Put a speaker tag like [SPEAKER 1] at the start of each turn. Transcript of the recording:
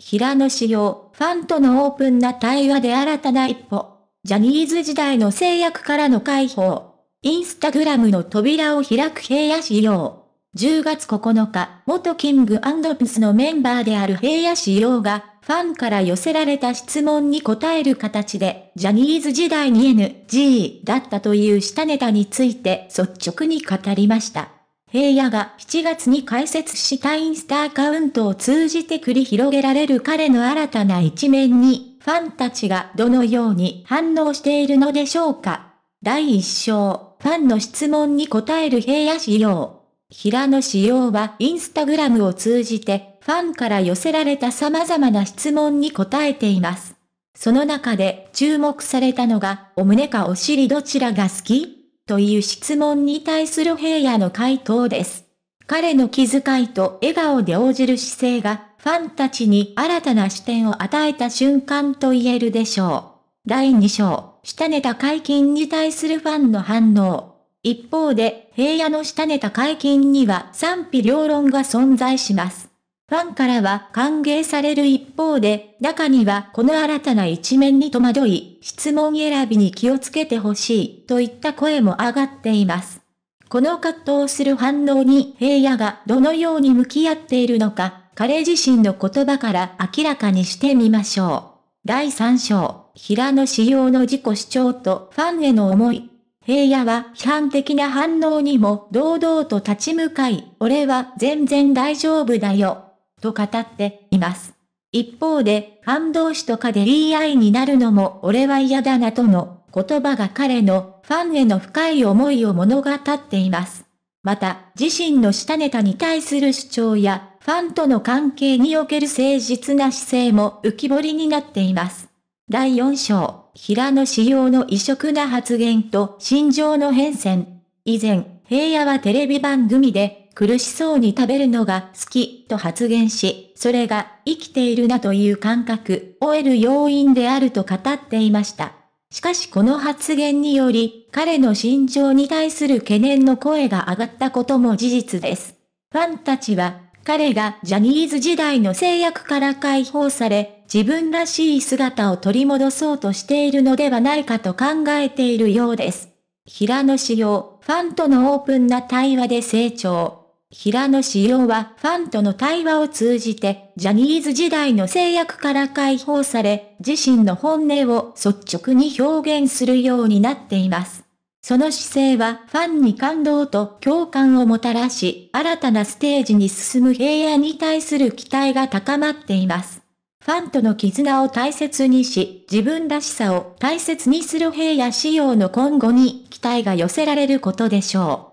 [SPEAKER 1] 平野紫耀、ファンとのオープンな対話で新たな一歩。ジャニーズ時代の制約からの解放。インスタグラムの扉を開く平野紫耀。10月9日、元キングピスのメンバーである平野紫耀が、ファンから寄せられた質問に答える形で、ジャニーズ時代に NG だったという下ネタについて率直に語りました。平野が7月に開設したインスタアカウントを通じて繰り広げられる彼の新たな一面に、ファンたちがどのように反応しているのでしょうか。第1章、ファンの質問に答える平野仕様。平野仕様はインスタグラムを通じて、ファンから寄せられた様々な質問に答えています。その中で注目されたのが、お胸かお尻どちらが好きという質問に対する平野の回答です。彼の気遣いと笑顔で応じる姿勢が、ファンたちに新たな視点を与えた瞬間と言えるでしょう。第2章、下ネタ解禁に対するファンの反応。一方で、平野の下ネタ解禁には賛否両論が存在します。ファンからは歓迎される一方で、中にはこの新たな一面に戸惑い、質問選びに気をつけてほしい、といった声も上がっています。この葛藤する反応に平野がどのように向き合っているのか、彼自身の言葉から明らかにしてみましょう。第3章、平野仕様の自己主張とファンへの思い。平野は批判的な反応にも堂々と立ち向かい、俺は全然大丈夫だよ、と語っています。一方で、ファン同士とかで言い合いになるのも俺は嫌だなとの言葉が彼のファンへの深い思いを物語っています。また、自身の下ネタに対する主張や、ファンとの関係における誠実な姿勢も浮き彫りになっています。第4章、平野仕様の異色な発言と心情の変遷。以前、平野はテレビ番組で、苦しそうに食べるのが好きと発言し、それが生きているなという感覚を得る要因であると語っていました。しかしこの発言により、彼の心情に対する懸念の声が上がったことも事実です。ファンたちは、彼がジャニーズ時代の制約から解放され、自分らしい姿を取り戻そうとしているのではないかと考えているようです。平野紫耀、ファンとのオープンな対話で成長。平野紫耀はファンとの対話を通じて、ジャニーズ時代の制約から解放され、自身の本音を率直に表現するようになっています。その姿勢はファンに感動と共感をもたらし、新たなステージに進む平野に対する期待が高まっています。ファンとの絆を大切にし、自分らしさを大切にする平野仕様の今後に期待が寄せられることでしょう。